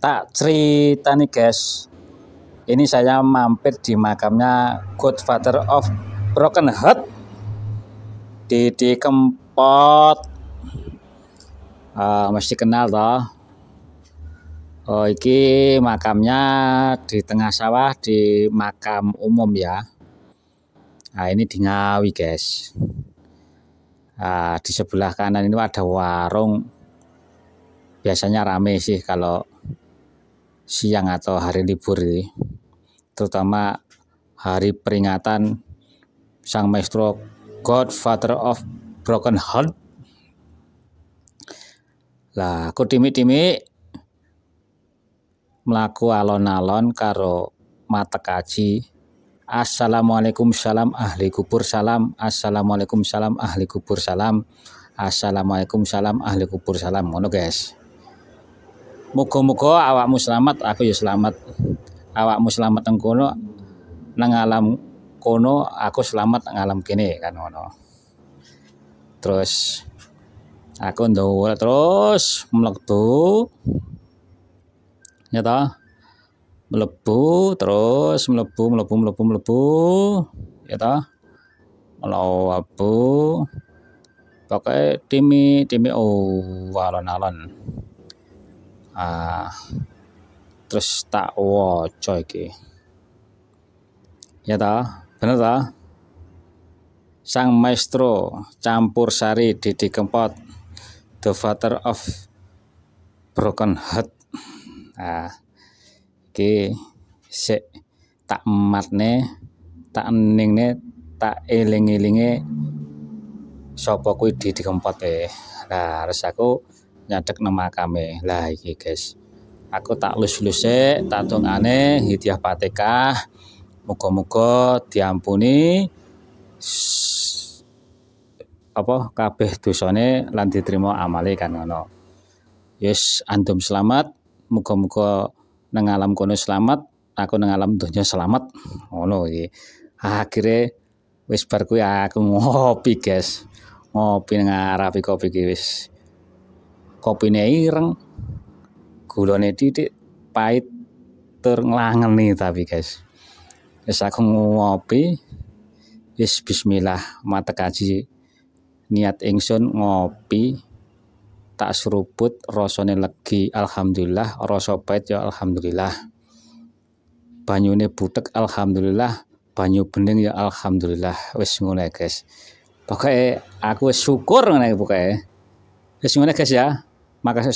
tak cerita nih guys ini saya mampir di makamnya Godfather of Broken Heart di di Kempot uh, mesti kenal toh Oh iki makamnya di tengah sawah di makam umum ya Nah ini di Ngawi guys nah, di sebelah kanan ini ada warung biasanya rame sih kalau siang atau hari libur ini, terutama hari peringatan Sang Maestro Godfather of Broken Heart. Lah, aku timi-timi melaku alon-alon karo mata kaji Assalamualaikum salam ahli kubur salam Assalamualaikum salam ahli kubur salam Assalamualaikum salam ahli kubur salam ngono guys Muga-muga awakmu selamat, aku ya selamat. Awakmu selamat teng kono nang alam kono, aku selamat nang alam kene kan ngono. Terus aku ndowol terus mlebu. Nyata mlebu terus mlebu mlebu mlebu mlebu ya ta mlebu pakai timi timi oh alon-alon ah terus tak waca iki ya ta bener ta sang maestro campur sari Didi Kempot the father of broken heart ah iki se tak ne tak eningne tak eling-elinge sapa kuwi Didi Kempot eh nah terus aku ngadek nang makame. Lah iki guys. Aku tak lus-lusik, tak tungane hidiah patekah. Muga-muga diampuni apa kabeh dosane lan diterima amale kan ngono. Yes, selamat. Muga-muga nang alam kono selamat, aku nang alam donya selamat. Ngono iki. Akhire wis bar aku ngopi, guys. Ngopi nang arabi kopi ki wis. kopine ireng gulane titik pahit tur nih tapi guys wis aku ngopi wis bismillah mata kaji niat ingsun ngopi tak seruput rosone legi alhamdulillah rasa pahit ya alhamdulillah banyune butek alhamdulillah banyu bening ya alhamdulillah wis ngono guys pokoke aku syukur ngene pokoke wis ngono guys ya Makasih.